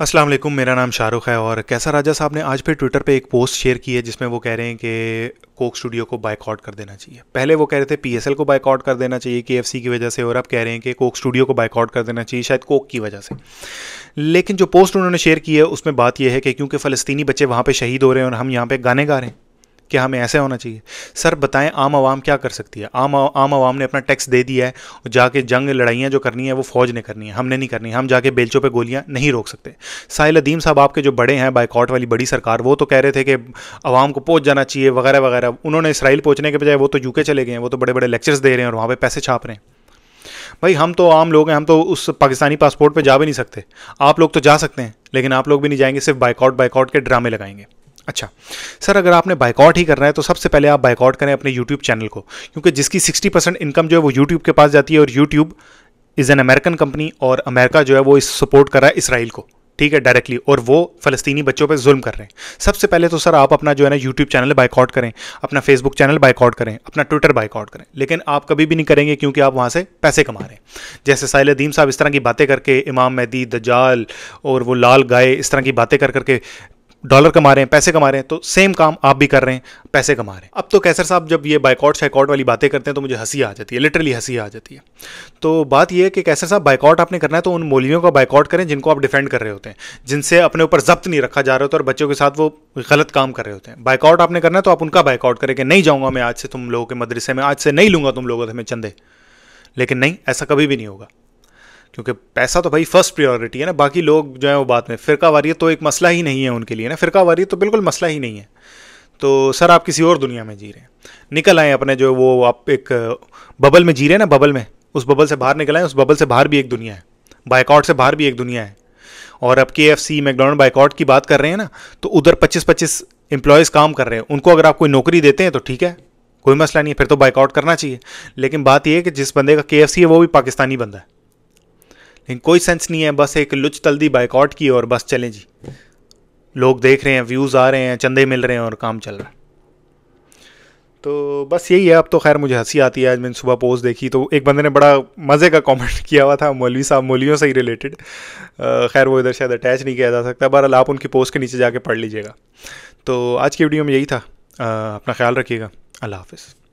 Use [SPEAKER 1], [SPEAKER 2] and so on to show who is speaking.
[SPEAKER 1] असलम मेरा नाम शाहरुख है और कैसा राजा साहब ने आज फिर ट्विटर पे एक पोस्ट शेयर की है जिसमें वो कह रहे हैं कि कोक स्टूडियो को बाइकआउट कर देना चाहिए पहले वो कह रहे थे पीएसएल को बाइकआउट कर देना चाहिए सी की वजह से और अब कह रहे हैं कि कोक स्टूडियो को बाइकआउट कर देना चाहिए शायद कोक की वजह से लेकिन जो पोस्ट उन्होंने शेयर की है उसमें बात यह है कि क्योंकि फ़लस्तनी बच्चे वहाँ पर शहीद हो रहे हैं और हम यहाँ पर गाने गा रहे हैं कि हमें ऐसे होना चाहिए सर बताएं आम आवाम क्या कर सकती है आम आम आवाम ने अपना टैक्स दे दिया है और जाके जंग लड़ाइयाँ जो करनी है वो फौज ने करनी है हमने नहीं करनी हम जाके बेलचों पर गोलियाँ नहीं रोक सकते साहिल अदीम साहब आपके जो बड़े हैं बाइकॉट वाली बड़ी सरकार वो तो कह रहे थे कि आवाम को पहुँच जाना चाहिए वगैरह वगैरह उन्होंने इसराइल पहुँचने के बजाय वो तो यूके चले गए हैं वो तो बड़े बड़े लेक्चर्स दे रहे हैं और वहाँ पर पैसे छाप रहे हैं भाई हम तो आम लोग हैं हम तो उस पाकिस्तानी पासपोर्ट पे जा भी नहीं सकते आप लोग तो जा सकते हैं लेकिन आप लोग भी नहीं जाएंगे सिर्फ बाइकआउट बाइकआउट के ड्रामे लगाएंगे अच्छा सर अगर आपने बाइकआउट ही करना है तो सबसे पहले आप बाइकआउट करें अपने यूट्यूब चैनल को क्योंकि जिसकी सिक्सटी परसेंट इनकम जो है वो यूट्यूब के पास जाती है और YouTube is an American company और अमेरिका जो है वो इस सपोर्ट कर रहा है इसराइल को ठीक है डायरेक्टली और वो फलस्तीनी बच्चों पर जुल्म कर रहे हैं सबसे पहले तो सर आप अपना जो है ना यूट्यूब चैनल बाइकआउट करें अपना फेसबुक चैनल बाइकआउट करें अपना ट्विटर बाइकआउट करें लेकिन आप कभी भी नहीं करेंगे क्योंकि आप वहाँ से पैसे कमा रहे हैं जैसे साहिल अदीम साहब इस तरह की बातें करके इमाम मेहदी दजाल और वो लाल गाय इस तरह की बातें कर करके डॉलर कमा रहे हैं पैसे कमा रहे हैं तो सेम काम आप भी कर रहे हैं पैसे कमा रहे हैं अब तो कैसर साहब जब ये बाइकआउट शाइकआउट वाली बातें करते हैं तो मुझे हंसी आ जाती है लिटरली हंसी आ जाती है तो बात यह है कि कैसर साहब बाइकआउट आपने करना है तो उन मोलियों का बाइकआउट करें जिनको आप डिफेंड कर रहे होते हैं जिनसे अपने ऊपर जब्त नहीं रखा जा रहा होता और बच्चों के साथ वो गलत काम कर रहे होते हैं बाइकआउट आपने करना है तो आप उनका बाइकआउट करें कि नहीं जाऊँगा मैं आज से तुम लोगों के मदरसे में आज से नहीं लूँगा तुम लोगों से मैं चंदे लेकिन नहीं ऐसा कभी भी नहीं होगा क्योंकि पैसा तो भाई फर्स्ट प्रायोरिटी है ना बाकी लोग जो है वो बात में फ़िरका वारियत तो एक मसला ही नहीं है उनके लिए ना फ़िरका वारियत तो बिल्कुल मसला ही नहीं है तो सर आप किसी और दुनिया में जी रहे हैं निकल आएँ अपने जो वो आप एक बबल में जी रहे हैं ना बबल में उस बबल से बाहर निकल आएँ उस बबल से बाहर भी एक दुनिया है बाइकआउट से बाहर भी एक दुनिया है और अब के एफ सी मैकडोनल्ड बाइकआउट की बात कर रहे हैं ना तो उधर पच्चीस पच्चीस एम्प्लॉयज़ काम कर रहे हैं उनको अगर आप कोई नौकरी देते हैं तो ठीक है कोई मसला नहीं है फिर तो बाइकआउट करना चाहिए लेकिन बात यह है कि जिस बंदे का के एफ सी है वो भी पाकिस्तानी बंदा है लेकिन कोई सेंस नहीं है बस एक लुच तल्दी बाइकआउट की और बस चलें जी लोग देख रहे हैं व्यूज़ आ रहे हैं चंदे मिल रहे हैं और काम चल रहा है तो बस यही है अब तो खैर मुझे हंसी आती है आज मैंने सुबह पोस्ट देखी तो एक बंदे ने बड़ा मज़े का कमेंट किया हुआ था मौलवी साहब मौलवियों से ही रिलेटेड खैर वो इधर शायद अटैच नहीं किया जा सकता बहरहाल आप उनकी पोस्ट के नीचे जाके पढ़ लीजिएगा तो आज की वीडियो में यही था आ, अपना ख्याल रखिएगा अल्लाह हाफिज़